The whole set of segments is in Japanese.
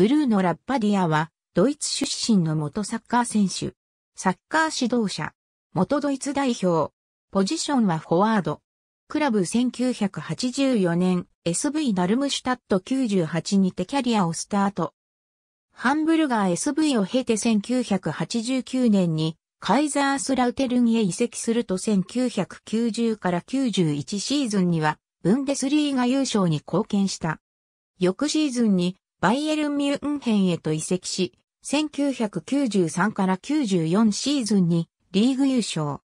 ブルーノ・ラッパディアは、ドイツ出身の元サッカー選手、サッカー指導者、元ドイツ代表、ポジションはフォワード。クラブ1984年 SV ダルムシュタット98にてキャリアをスタート。ハンブルガー SV を経て1989年にカイザースラウテルンへ移籍すると1990から91シーズンにはブンデスリーガ優勝に貢献した。翌シーズンにバイエルン・ミュンヘンへと移籍し、1993から94シーズンにリーグ優勝。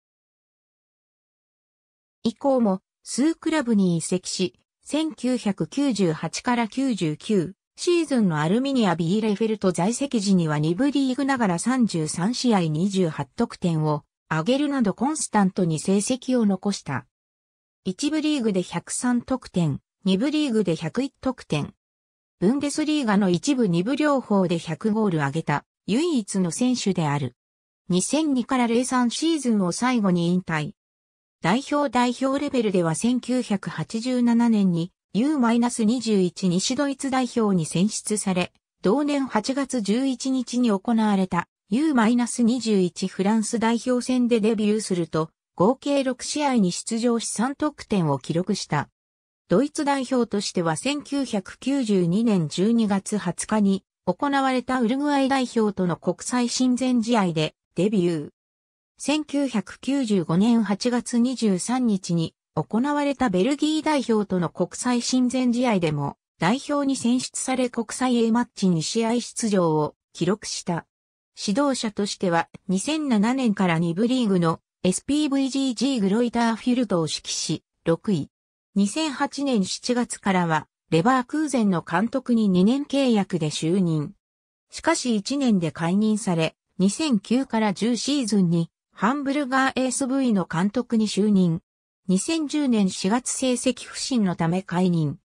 以降も数クラブに移籍し、1998から99シーズンのアルミニア・ビーレフェルト在籍時には2部リーグながら33試合28得点を上げるなどコンスタントに成績を残した。1部リーグで103得点、2部リーグで101得点、ブンデスリーガの一部二部両方で100ゴール挙げた唯一の選手である。2002から03シーズンを最後に引退。代表代表レベルでは1987年に U-21 西ドイツ代表に選出され、同年8月11日に行われた U-21 フランス代表戦でデビューすると、合計6試合に出場し3得点を記録した。ドイツ代表としては1992年12月20日に行われたウルグアイ代表との国際親善試合でデビュー。1995年8月23日に行われたベルギー代表との国際親善試合でも代表に選出され国際 A マッチに試合出場を記録した。指導者としては2007年から2部リーグの SPVGG グロイターフィルトを指揮し6位。2008年7月からは、レバークーゼンの監督に2年契約で就任。しかし1年で解任され、2009から10シーズンに、ハンブルガー SV の監督に就任。2010年4月成績不振のため解任。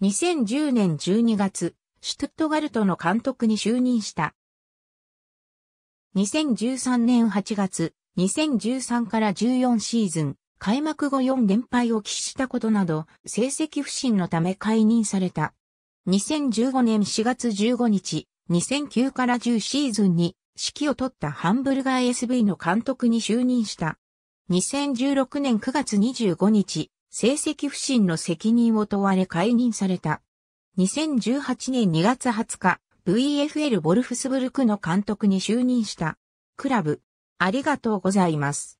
2010年12月、シュトゥットガルトの監督に就任した。2013年8月、2013から14シーズン、開幕後4連敗を喫したことなど、成績不振のため解任された。2015年4月15日、2009から10シーズンに指揮を取ったハンブルガー SV の監督に就任した。2016年9月25日、成績不振の責任を問われ解任された。2018年2月20日、VFL ボルフスブルクの監督に就任した。クラブ、ありがとうございます。